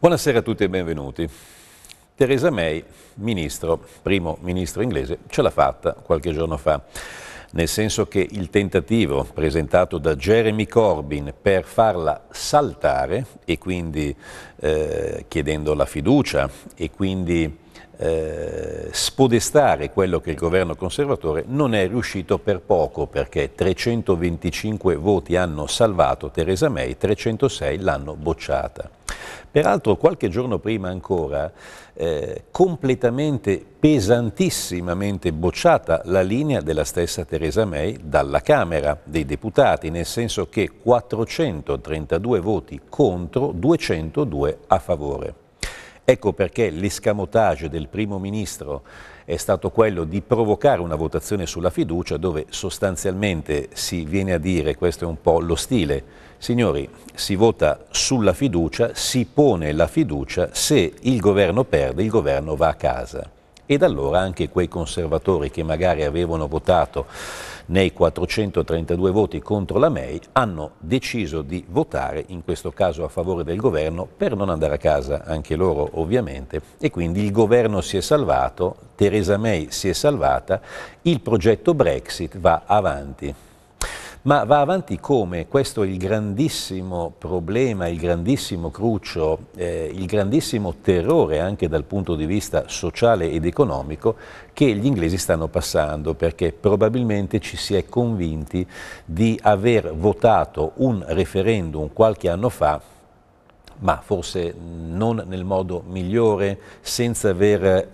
Buonasera a tutti e benvenuti. Theresa May, ministro, primo ministro inglese, ce l'ha fatta qualche giorno fa, nel senso che il tentativo presentato da Jeremy Corbyn per farla saltare e quindi eh, chiedendo la fiducia e quindi eh, spodestare quello che il governo conservatore non è riuscito per poco perché 325 voti hanno salvato Theresa May, 306 l'hanno bocciata. Peraltro qualche giorno prima ancora, eh, completamente pesantissimamente bocciata la linea della stessa Theresa May dalla Camera dei Deputati, nel senso che 432 voti contro, 202 a favore. Ecco perché l'escamotage del primo ministro è stato quello di provocare una votazione sulla fiducia dove sostanzialmente si viene a dire, questo è un po' lo stile, signori si vota sulla fiducia, si pone la fiducia, se il governo perde il governo va a casa e da allora anche quei conservatori che magari avevano votato nei 432 voti contro la May hanno deciso di votare in questo caso a favore del governo per non andare a casa anche loro ovviamente e quindi il governo si è salvato, Theresa May si è salvata, il progetto Brexit va avanti ma va avanti come? Questo è il grandissimo problema, il grandissimo cruccio, eh, il grandissimo terrore anche dal punto di vista sociale ed economico che gli inglesi stanno passando, perché probabilmente ci si è convinti di aver votato un referendum qualche anno fa ma forse non nel modo migliore, senza aver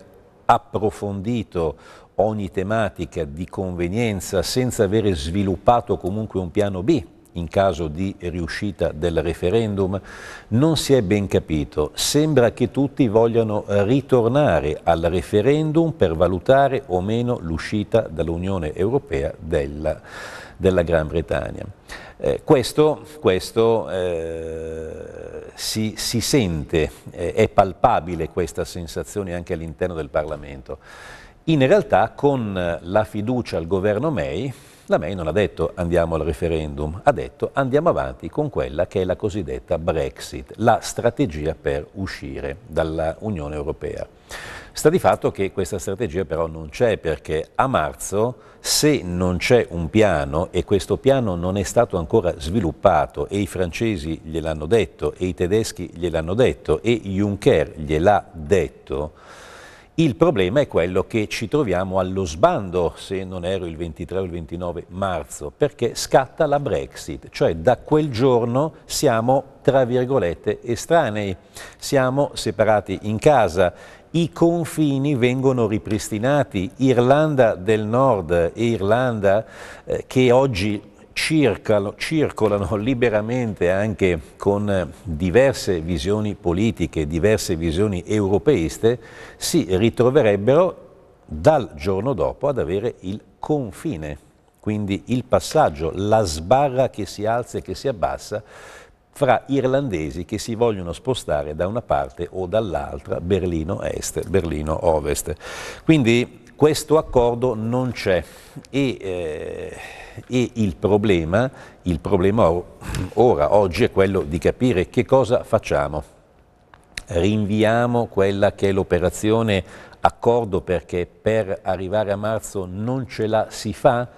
approfondito ogni tematica di convenienza senza avere sviluppato comunque un piano B in caso di riuscita del referendum, non si è ben capito. Sembra che tutti vogliano ritornare al referendum per valutare o meno l'uscita dall'Unione Europea della, della Gran Bretagna. Eh, questo, questo eh, si, si, sente, eh, è palpabile questa sensazione anche all'interno del Parlamento. In realtà con eh, la fiducia al governo May, la May non ha detto andiamo al referendum, ha detto andiamo avanti con quella che è la cosiddetta Brexit, la strategia per uscire dall'Unione Europea. Sta di fatto che questa strategia però non c'è perché a marzo se non c'è un piano e questo piano non è stato ancora sviluppato e i francesi gliel'hanno detto e i tedeschi gliel'hanno detto e Juncker gliel'ha detto, il problema è quello che ci troviamo allo sbando, se non ero il 23 o il 29 marzo, perché scatta la Brexit, cioè da quel giorno siamo, tra virgolette, estranei, siamo separati in casa, i confini vengono ripristinati, Irlanda del Nord e Irlanda eh, che oggi circalo, circolano liberamente anche con eh, diverse visioni politiche, diverse visioni europeiste, si ritroverebbero dal giorno dopo ad avere il confine, quindi il passaggio, la sbarra che si alza e che si abbassa fra irlandesi che si vogliono spostare da una parte o dall'altra, Berlino Est, Berlino Ovest. Quindi questo accordo non c'è e, eh, e il, problema, il problema ora, oggi, è quello di capire che cosa facciamo. Rinviamo quella che è l'operazione accordo perché per arrivare a marzo non ce la si fa?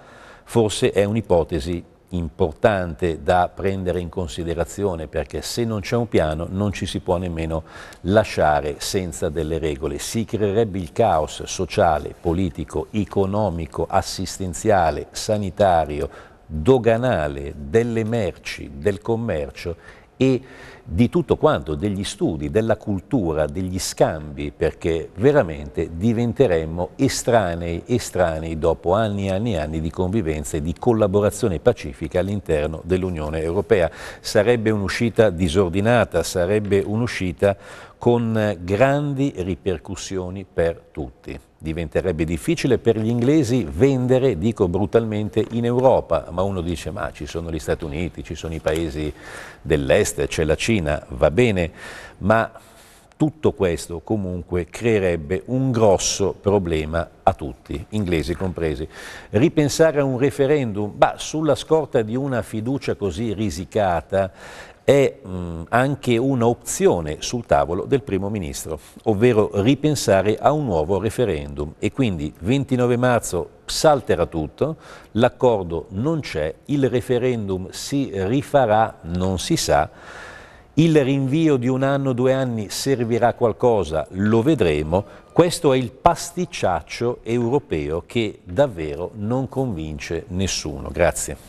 Forse è un'ipotesi importante da prendere in considerazione perché se non c'è un piano non ci si può nemmeno lasciare senza delle regole. Si creerebbe il caos sociale, politico, economico, assistenziale, sanitario, doganale, delle merci, del commercio e di tutto quanto, degli studi, della cultura, degli scambi, perché veramente diventeremmo estranei, estranei dopo anni e anni e anni di convivenza e di collaborazione pacifica all'interno dell'Unione Europea. Sarebbe un'uscita disordinata, sarebbe un'uscita con grandi ripercussioni per tutti. Diventerebbe difficile per gli inglesi vendere, dico brutalmente, in Europa, ma uno dice ma ci sono gli Stati Uniti, ci sono i paesi dell'est, c'è la Cina, disciplina, va bene, ma tutto questo comunque creerebbe un grosso problema a tutti, inglesi compresi. Ripensare a un referendum, bah, sulla scorta di una fiducia così risicata, è mh, mm, anche un'opzione sul tavolo del primo ministro, ovvero ripensare a un nuovo referendum. E quindi 29 marzo salterà tutto, l'accordo non c'è, il referendum si rifarà, non si sa, il rinvio di un anno, due anni servirà a qualcosa, lo vedremo. Questo è il pasticciaccio europeo che davvero non convince nessuno. Grazie.